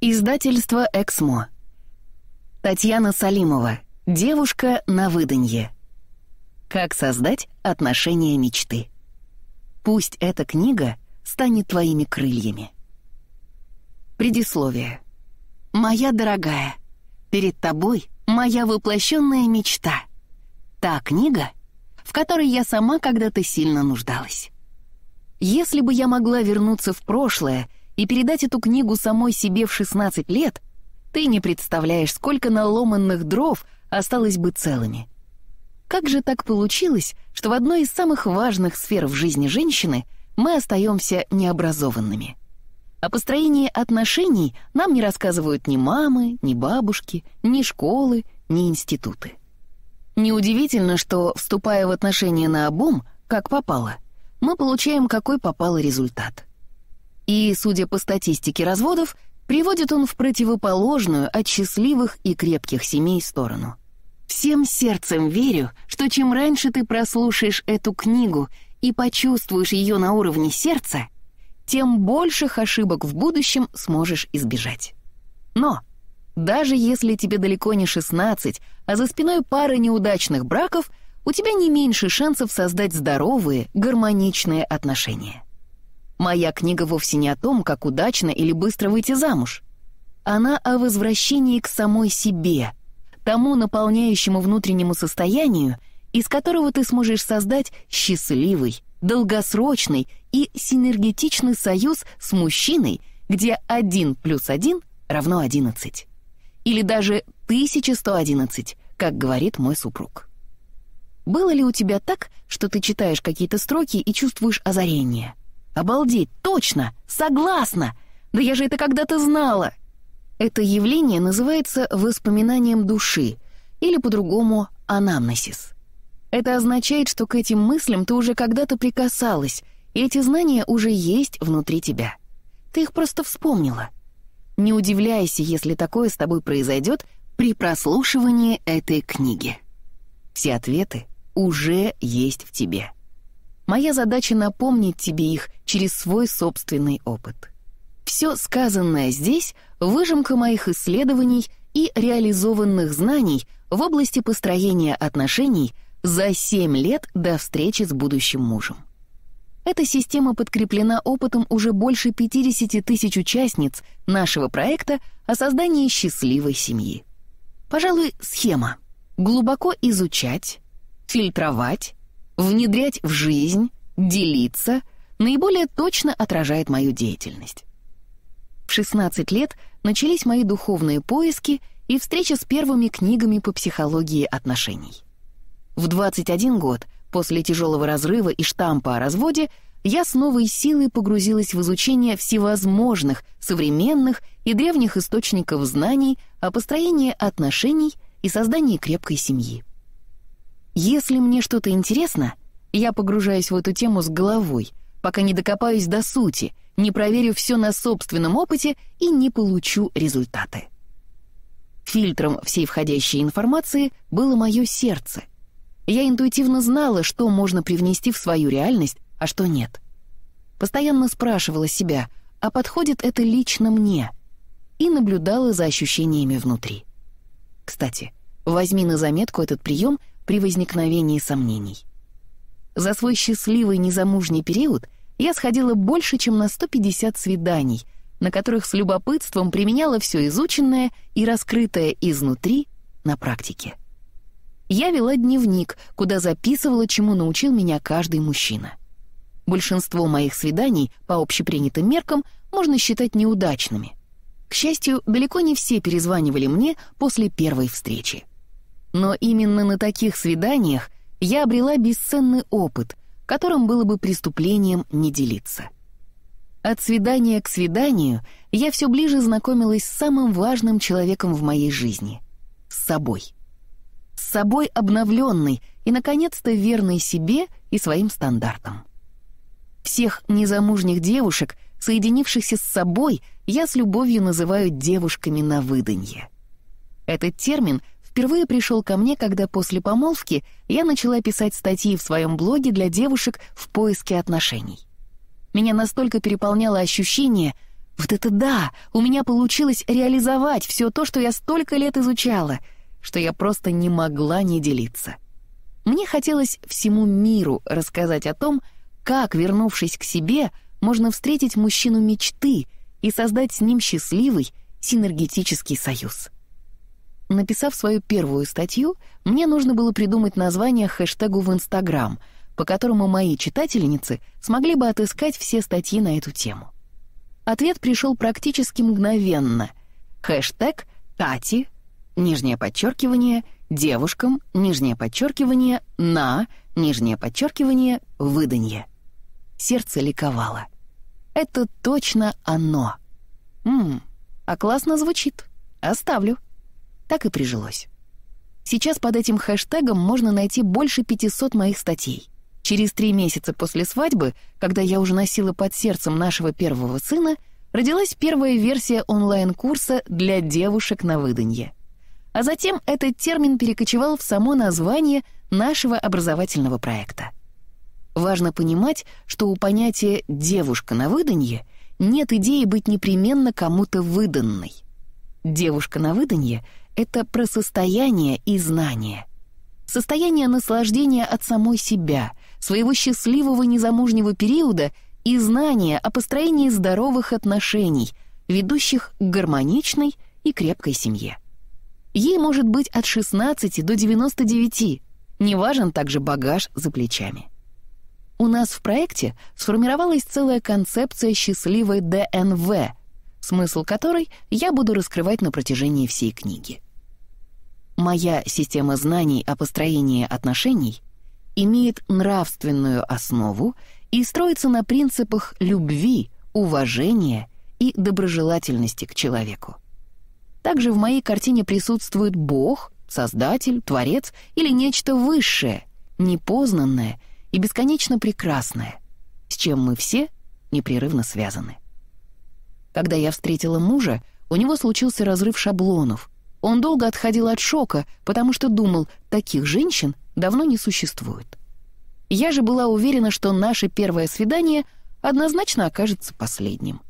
Издательство «Эксмо». Татьяна Салимова. Девушка на выданье. Как создать отношения мечты. Пусть эта книга станет твоими крыльями. Предисловие. Моя дорогая, перед тобой моя воплощенная мечта. Та книга, в которой я сама когда-то сильно нуждалась. Если бы я могла вернуться в прошлое и передать эту книгу самой себе в 16 лет, ты не представляешь, сколько наломанных дров осталось бы целыми. Как же так получилось, что в одной из самых важных сфер в жизни женщины мы остаемся необразованными? О построении отношений нам не рассказывают ни мамы, ни бабушки, ни школы, ни институты. Неудивительно, что, вступая в отношения на обум, как попало, мы получаем какой попало результат — и, судя по статистике разводов, приводит он в противоположную от счастливых и крепких семей сторону. Всем сердцем верю, что чем раньше ты прослушаешь эту книгу и почувствуешь ее на уровне сердца, тем больших ошибок в будущем сможешь избежать. Но даже если тебе далеко не 16, а за спиной пара неудачных браков, у тебя не меньше шансов создать здоровые, гармоничные отношения. Моя книга вовсе не о том, как удачно или быстро выйти замуж. Она о возвращении к самой себе, тому наполняющему внутреннему состоянию, из которого ты сможешь создать счастливый, долгосрочный и синергетичный союз с мужчиной, где 1 плюс 1 равно 11. Или даже 1111, как говорит мой супруг. Было ли у тебя так, что ты читаешь какие-то строки и чувствуешь озарение — Обалдеть, точно, согласна. Да я же это когда-то знала. Это явление называется воспоминанием души или по-другому анамнезис. Это означает, что к этим мыслям ты уже когда-то прикасалась, и эти знания уже есть внутри тебя. Ты их просто вспомнила. Не удивляйся, если такое с тобой произойдет при прослушивании этой книги. Все ответы уже есть в тебе. Моя задача напомнить тебе их через свой собственный опыт. Все сказанное здесь — выжимка моих исследований и реализованных знаний в области построения отношений за 7 лет до встречи с будущим мужем. Эта система подкреплена опытом уже больше 50 тысяч участниц нашего проекта о создании счастливой семьи. Пожалуй, схема. Глубоко изучать, фильтровать, внедрять в жизнь, делиться, наиболее точно отражает мою деятельность. В 16 лет начались мои духовные поиски и встреча с первыми книгами по психологии отношений. В 21 год, после тяжелого разрыва и штампа о разводе, я с новой силой погрузилась в изучение всевозможных современных и древних источников знаний о построении отношений и создании крепкой семьи. Если мне что-то интересно, я погружаюсь в эту тему с головой, пока не докопаюсь до сути, не проверю все на собственном опыте и не получу результаты. Фильтром всей входящей информации было мое сердце. Я интуитивно знала, что можно привнести в свою реальность, а что нет. Постоянно спрашивала себя, а подходит это лично мне? И наблюдала за ощущениями внутри. Кстати, Возьми на заметку этот прием при возникновении сомнений. За свой счастливый незамужний период я сходила больше, чем на 150 свиданий, на которых с любопытством применяла все изученное и раскрытое изнутри на практике. Я вела дневник, куда записывала, чему научил меня каждый мужчина. Большинство моих свиданий, по общепринятым меркам, можно считать неудачными. К счастью, далеко не все перезванивали мне после первой встречи. Но именно на таких свиданиях я обрела бесценный опыт, которым было бы преступлением не делиться. От свидания к свиданию я все ближе знакомилась с самым важным человеком в моей жизни — с собой. С собой обновленной и, наконец-то, верной себе и своим стандартам. Всех незамужних девушек, соединившихся с собой, я с любовью называю «девушками на выданье». Этот термин — впервые пришел ко мне, когда после помолвки я начала писать статьи в своем блоге для девушек в поиске отношений. Меня настолько переполняло ощущение «Вот это да! У меня получилось реализовать все то, что я столько лет изучала!» что я просто не могла не делиться. Мне хотелось всему миру рассказать о том, как, вернувшись к себе, можно встретить мужчину мечты и создать с ним счастливый синергетический союз. Написав свою первую статью, мне нужно было придумать название хэштегу в Инстаграм, по которому мои читательницы смогли бы отыскать все статьи на эту тему. Ответ пришел практически мгновенно. Хэштег «Тати», нижнее подчеркивание, «девушкам», нижнее подчеркивание, «на», нижнее подчеркивание, «выданье». Сердце ликовало. «Это точно оно!» «Ммм, а классно звучит. Оставлю». Так и прижилось. Сейчас под этим хэштегом можно найти больше 500 моих статей. Через три месяца после свадьбы, когда я уже носила под сердцем нашего первого сына, родилась первая версия онлайн-курса для девушек на выданье. А затем этот термин перекочевал в само название нашего образовательного проекта. Важно понимать, что у понятия «девушка на выданье» нет идеи быть непременно кому-то выданной. «Девушка на выданье» это про состояние и знание. Состояние наслаждения от самой себя, своего счастливого незамужнего периода и знания о построении здоровых отношений, ведущих к гармоничной и крепкой семье. Ей может быть от 16 до 99, не важен также багаж за плечами. У нас в проекте сформировалась целая концепция счастливой ДНВ, смысл которой я буду раскрывать на протяжении всей книги. Моя система знаний о построении отношений имеет нравственную основу и строится на принципах любви, уважения и доброжелательности к человеку. Также в моей картине присутствует Бог, Создатель, Творец или нечто высшее, непознанное и бесконечно прекрасное, с чем мы все непрерывно связаны. Когда я встретила мужа, у него случился разрыв шаблонов — он долго отходил от шока, потому что думал, таких женщин давно не существует. Я же была уверена, что наше первое свидание однозначно окажется последним.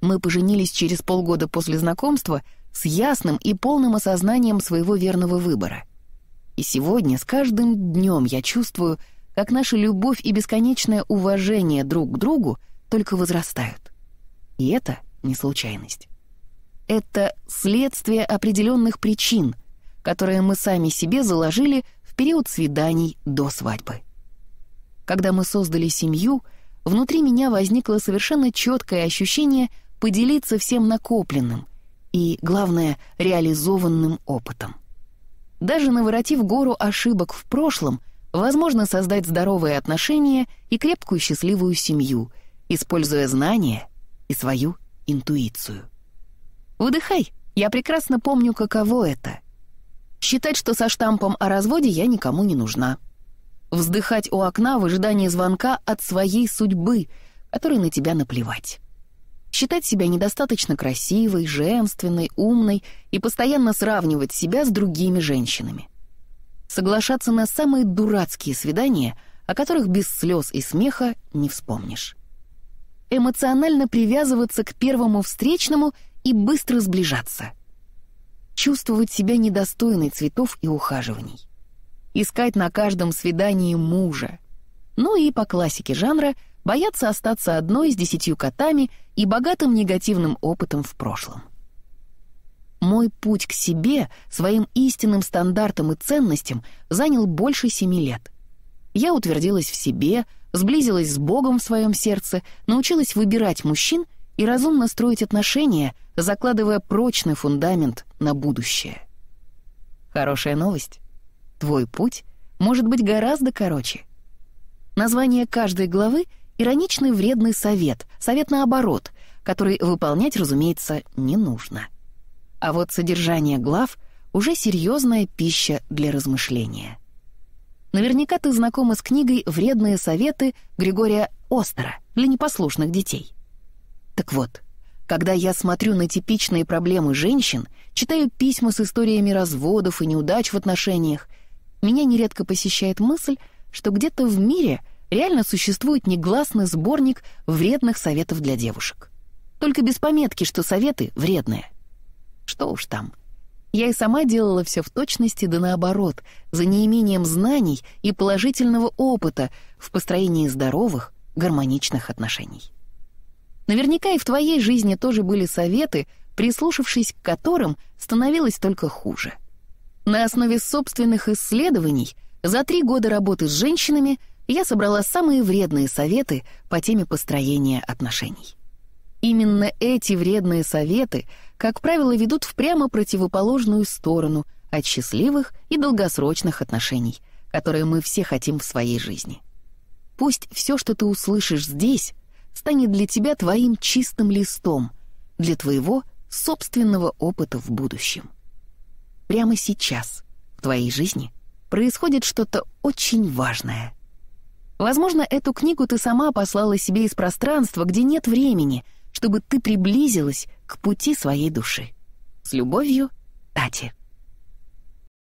Мы поженились через полгода после знакомства с ясным и полным осознанием своего верного выбора. И сегодня с каждым днем я чувствую, как наша любовь и бесконечное уважение друг к другу только возрастают. И это не случайность это следствие определенных причин, которые мы сами себе заложили в период свиданий до свадьбы. Когда мы создали семью, внутри меня возникло совершенно четкое ощущение поделиться всем накопленным и, главное, реализованным опытом. Даже наворотив гору ошибок в прошлом, возможно создать здоровые отношения и крепкую счастливую семью, используя знания и свою интуицию. Выдыхай, я прекрасно помню, каково это. Считать, что со штампом о разводе я никому не нужна. Вздыхать у окна в ожидании звонка от своей судьбы, которой на тебя наплевать. Считать себя недостаточно красивой, женственной, умной и постоянно сравнивать себя с другими женщинами. Соглашаться на самые дурацкие свидания, о которых без слез и смеха не вспомнишь. Эмоционально привязываться к первому встречному — и быстро сближаться. Чувствовать себя недостойной цветов и ухаживаний. Искать на каждом свидании мужа. Ну и по классике жанра бояться остаться одной с десятью котами и богатым негативным опытом в прошлом. Мой путь к себе, своим истинным стандартам и ценностям занял больше семи лет. Я утвердилась в себе, сблизилась с Богом в своем сердце, научилась выбирать мужчин — и разумно строить отношения, закладывая прочный фундамент на будущее. Хорошая новость. Твой путь может быть гораздо короче. Название каждой главы — ироничный вредный совет, совет наоборот, который выполнять, разумеется, не нужно. А вот содержание глав — уже серьезная пища для размышления. Наверняка ты знакома с книгой «Вредные советы» Григория Остера для непослушных детей. Так вот, когда я смотрю на типичные проблемы женщин, читаю письма с историями разводов и неудач в отношениях, меня нередко посещает мысль, что где-то в мире реально существует негласный сборник вредных советов для девушек. Только без пометки, что советы вредные. Что уж там. Я и сама делала все в точности да наоборот, за неимением знаний и положительного опыта в построении здоровых, гармоничных отношений. Наверняка и в твоей жизни тоже были советы, прислушавшись к которым становилось только хуже. На основе собственных исследований за три года работы с женщинами я собрала самые вредные советы по теме построения отношений. Именно эти вредные советы, как правило, ведут в прямо противоположную сторону от счастливых и долгосрочных отношений, которые мы все хотим в своей жизни. Пусть все, что ты услышишь здесь — станет для тебя твоим чистым листом, для твоего собственного опыта в будущем. Прямо сейчас в твоей жизни происходит что-то очень важное. Возможно, эту книгу ты сама послала себе из пространства, где нет времени, чтобы ты приблизилась к пути своей души. С любовью, Тати.